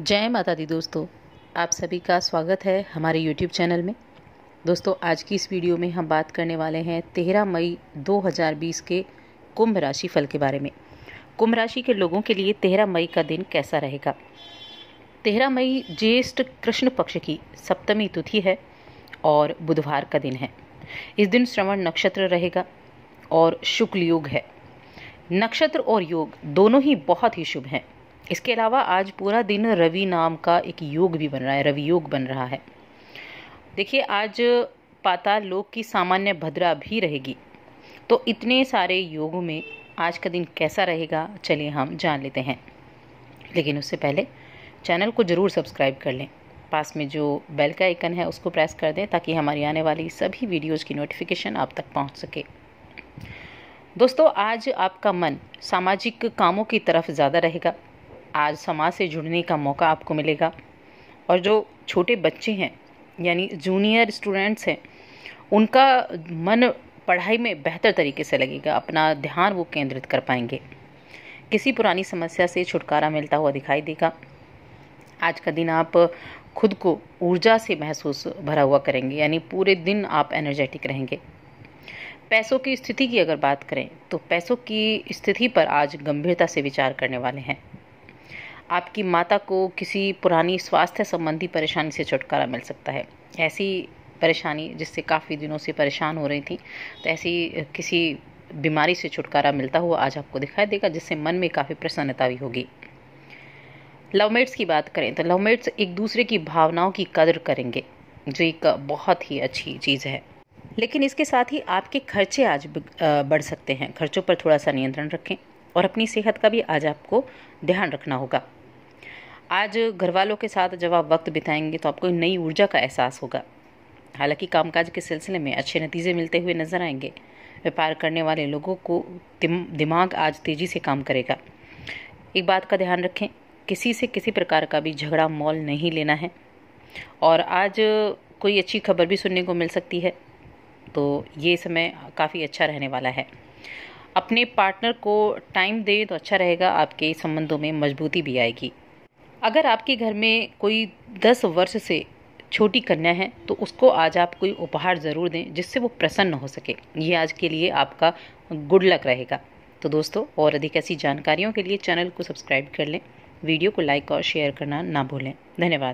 जय माता दी दोस्तों आप सभी का स्वागत है हमारे YouTube चैनल में दोस्तों आज की इस वीडियो में हम बात करने वाले हैं 13 मई 2020 के कुंभ राशि फल के बारे में कुंभ राशि के लोगों के लिए 13 मई का दिन कैसा रहेगा 13 मई ज्येष्ठ कृष्ण पक्ष की सप्तमी तिथि है और बुधवार का दिन है इस दिन श्रवण नक्षत्र रहेगा और शुक्ल योग है नक्षत्र और योग दोनों ही बहुत ही शुभ हैं इसके अलावा आज पूरा दिन रवि नाम का एक योग भी बन रहा है रवि योग बन रहा है देखिए आज पाताल लोक की सामान्य भद्रा भी रहेगी तो इतने सारे योगों में आज का दिन कैसा रहेगा चलिए हम जान लेते हैं लेकिन उससे पहले चैनल को ज़रूर सब्सक्राइब कर लें पास में जो बेल का आइकन है उसको प्रेस कर दें ताकि हमारी आने वाली सभी वीडियोज़ की नोटिफिकेशन आप तक पहुँच सके दोस्तों आज आपका मन सामाजिक कामों की तरफ ज़्यादा रहेगा आज समाज से जुड़ने का मौका आपको मिलेगा और जो छोटे बच्चे हैं यानी जूनियर स्टूडेंट्स हैं उनका मन पढ़ाई में बेहतर तरीके से लगेगा अपना ध्यान वो केंद्रित कर पाएंगे किसी पुरानी समस्या से छुटकारा मिलता हुआ दिखाई देगा आज का दिन आप खुद को ऊर्जा से महसूस भरा हुआ करेंगे यानी पूरे दिन आप एनर्जेटिक रहेंगे पैसों की स्थिति की अगर बात करें तो पैसों की स्थिति पर आज गंभीरता से विचार करने वाले हैं आपकी माता को किसी पुरानी स्वास्थ्य संबंधी परेशानी से छुटकारा मिल सकता है ऐसी परेशानी जिससे काफ़ी दिनों से परेशान हो रही थी तो ऐसी किसी बीमारी से छुटकारा मिलता हुआ आज आपको दिखाई देगा जिससे मन में काफ़ी प्रसन्नता भी होगी लवमेट्स की बात करें तो लवमेट्स एक दूसरे की भावनाओं की कदर करेंगे जो एक बहुत ही अच्छी चीज़ है लेकिन इसके साथ ही आपके खर्चे आज बढ़ सकते हैं खर्चों पर थोड़ा सा नियंत्रण रखें और अपनी सेहत का भी आज आपको ध्यान रखना होगा आज घर वालों के साथ जब आप वक्त बिताएंगे तो आपको नई ऊर्जा का एहसास होगा हालांकि कामकाज के सिलसिले में अच्छे नतीजे मिलते हुए नजर आएंगे व्यापार करने वाले लोगों को दिम, दिमाग आज तेज़ी से काम करेगा एक बात का ध्यान रखें किसी से किसी प्रकार का भी झगड़ा मॉल नहीं लेना है और आज कोई अच्छी खबर भी सुनने को मिल सकती है तो ये समय काफ़ी अच्छा रहने वाला है अपने पार्टनर को टाइम दें तो अच्छा रहेगा आपके संबंधों में मजबूती भी आएगी अगर आपके घर में कोई दस वर्ष से छोटी कन्या है तो उसको आज आप कोई उपहार ज़रूर दें जिससे वो प्रसन्न हो सके ये आज के लिए आपका गुड लक रहेगा तो दोस्तों और अधिक ऐसी जानकारियों के लिए चैनल को सब्सक्राइब कर लें वीडियो को लाइक और शेयर करना ना भूलें धन्यवाद